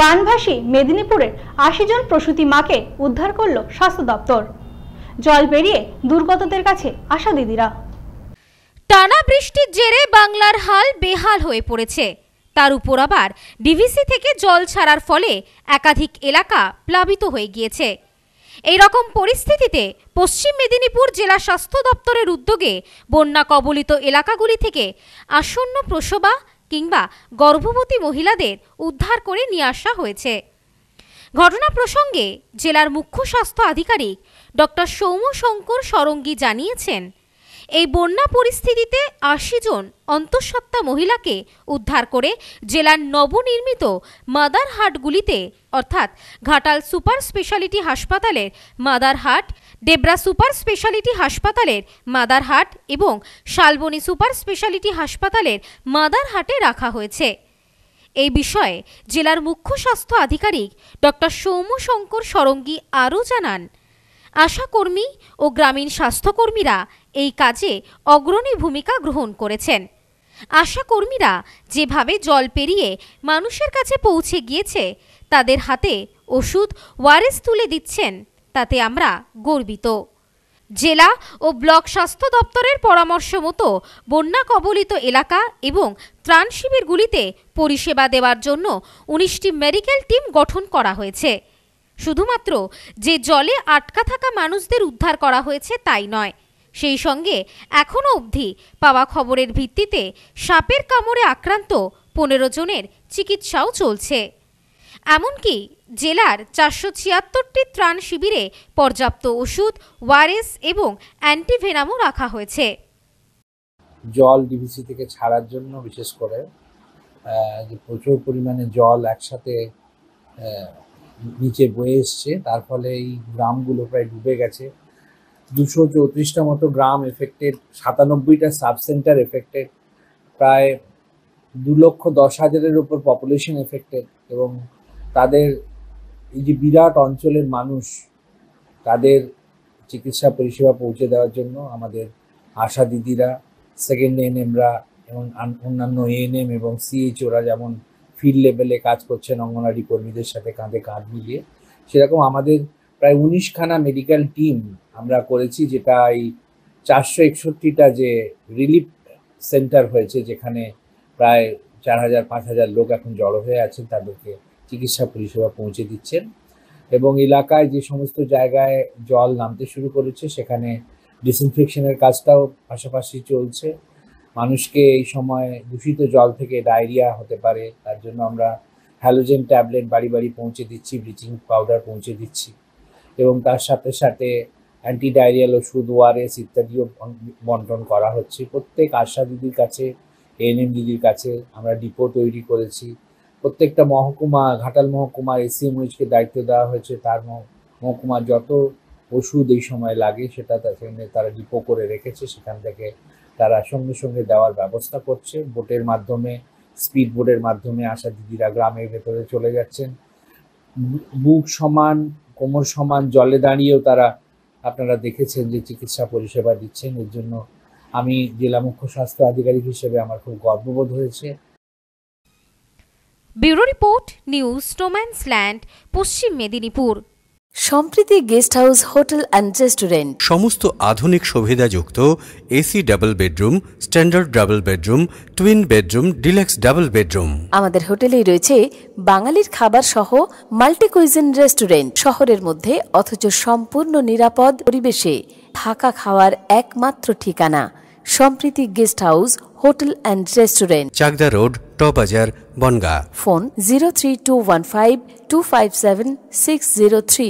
বানভাসী মেদিনীপুরের আশি জন প্রসূতি মাকে উদ্ধার করল স্বাস্থ্য দপ্তর জল পেরিয়ে দুর্গতদের কাছে আশা দিদিরা টানা বৃষ্টির জেরে বাংলার হাল বেহাল হয়ে পড়েছে তার উপর আবার ডিভিসি থেকে জল ছাড়ার ফলে একাধিক এলাকা প্লাবিত হয়ে গিয়েছে এই রকম পরিস্থিতিতে পশ্চিম মেদিনীপুর জেলা স্বাস্থ্য দপ্তরের উদ্যোগে বন্যা কবলিত এলাকাগুলি থেকে আসন্ন প্রসবা কিংবা গর্ভবতী মহিলাদের উদ্ধার করে নিয়ে আসা হয়েছে ঘটনা প্রসঙ্গে জেলার মুখ্য স্বাস্থ্য আধিকারিক ডক্টর সৌম্য শঙ্কর সরঙ্গী জানিয়েছেন এই বন্যা পরিস্থিতিতে আশি জন অন্তঃসত্ত্বা মহিলাকে উদ্ধার করে জেলার নবনির্মিত মাদার হাটগুলিতে অর্থাৎ ঘাটাল সুপার স্পেশালিটি হাসপাতালের mother hut Debra super speciality হাসপাতালের মাদারহাট এবং শালবনী সুপার স্পেশালিটি হাসপাতালের মাদারহাটে রাখা হয়েছে এই বিষয়ে জেলার মুখ্য স্বাস্থ্য আধিকারিক ডক্টর সৌম্য শঙ্কর সরঙ্গী আরও জানান আশাকর্মী ও গ্রামীণ স্বাস্থ্যকর্মীরা এই কাজে অগ্রণী ভূমিকা গ্রহণ করেছেন আশাকর্মীরা যেভাবে জল পেরিয়ে মানুষের কাছে পৌঁছে গিয়েছে তাদের হাতে ওষুধ ওয়ারেস তুলে দিচ্ছেন তাতে আমরা গর্বিত জেলা ও ব্লক স্বাস্থ্য দপ্তরের পরামর্শ মতো বন্যা কবলিত এলাকা এবং ত্রাণ শিবিরগুলিতে পরিষেবা দেওয়ার জন্য উনিশটি মেডিকেল টিম গঠন করা হয়েছে শুধুমাত্র যে জলে আটকা থাকা মানুষদের উদ্ধার করা হয়েছে তাই নয় সেই সঙ্গে এখনও অবধি পাওয়া খবরের ভিত্তিতে সাপের কামড়ে আক্রান্ত পনেরো জনের চিকিৎসাও চলছে এমনকি জেলার চারশো ছিয়াত্তরটি ত্রাণ শিবিরে পর্যাপ্ত ওষুধ ওয়ারেস এবং অ্যান্টিভেনামও রাখা হয়েছে জল ডিভিসি থেকে ছাড়ার জন্য বিশেষ করে যে প্রচুর পরিমাণে জল একসাথে নিচে বয়ে এসছে তার ফলে এই গ্রামগুলো প্রায় ডুবে গেছে দুশো চৌত্রিশটা মতো গ্রাম এফেক্টেড সাতানব্বইটা সাব সেন্টার এফেক্টেড প্রায় দু লক্ষ দশ হাজারের উপর পপুলেশন এফেক্টেড এবং তাদের এই যে বিরাট অঞ্চলের মানুষ তাদের চিকিৎসা পরিষেবা পৌঁছে দেওয়ার জন্য আমাদের আশা দিদিরা সেকেন্ড এনএমরা এবং অন্যান্য এএনএম এবং সিএইচওরা যেমন ফিল্ড লেভেলে কাজ করছেন অঙ্গনারী কর্মীদের সাথে কাঁধে কাঁধ মিলিয়ে সেরকম আমাদের প্রায় উনিশখানা মেডিকেল টিম আমরা করেছি যেটা এই চারশো একষট্টিটা যে রিলিফ সেন্টার হয়েছে যেখানে প্রায় চার হাজার পাঁচ হাজার লোক এখন জড়ো হয়ে আছেন তাদেরকে চিকিৎসা পরিষেবা পৌঁছে দিচ্ছেন এবং এলাকায় যে সমস্ত জায়গায় জল নামতে শুরু করেছে সেখানে ডিসইনফেকশনের কাজটাও পাশাপাশি চলছে মানুষকে এই সময় দূষিত জল থেকে ডায়রিয়া হতে পারে তার জন্য আমরা হ্যালোজেন ট্যাবলেট বাড়ি বাড়ি পৌঁছে দিচ্ছি ব্লিচিং পাউডার পৌঁছে দিচ্ছি এবং তার সাথে সাথে অ্যান্টি ডায়রিয়াল ওষুধ ওয়ারেস ইত্যাদিও বন্টন করা হচ্ছে প্রত্যেক আশা দিদির কাছে এএনএম দিদির কাছে আমরা ডিপো তৈরি করেছি প্রত্যেকটা মহকুমা ঘাটাল মহকুমার এসিএমএইচকে দায়িত্ব দেওয়া হয়েছে তার মহকুমার যত ওষুধ এই সময় লাগে সেটা সেখানে তারা ডিপো করে রেখেছে সেখান থেকে তারা সঙ্গে সঙ্গে দেওয়ার ব্যবস্থা করছে বোটের মাধ্যমে স্পিড বোটের মাধ্যমে আসা দিদিরা গ্রামের ভেতরে চলে যাচ্ছেন বুক সমান কোমর সমান জলে দাঁড়িয়েও তারা আপনারা দেখেছেন যে চিকিৎসা পরিষেবা দিচ্ছেন এর জন্য আমি জেলা মুখ্য স্বাস্থ্য আধিকারিক হিসেবে আমার খুব গর্ববোধ হয়েছে ব্যুরো রিপোর্ট নিউজ টোম্যান্স ল্যান্ড পশ্চিম Medinipur Sampriti guest house hotel and restaurant সমস্ত আধুনিক সুবিধাযুক্ত AC double bedroom standard double bedroom twin bedroom deluxe double bedroom আমাদের হোটেলেই রয়েছে বাঙালির খাবার সহ মাল্টি কুইজিন রেস্টুরেন্ট শহরের মধ্যে অথচ সম্পূর্ণ নিরাপদ পরিবেশে থাকা খাওয়ার একমাত্র ঠিকানা Sampriti guest house hotel and restaurant Chakdah road top বাজার Bongaon phone zero three two one five two five seven six zero three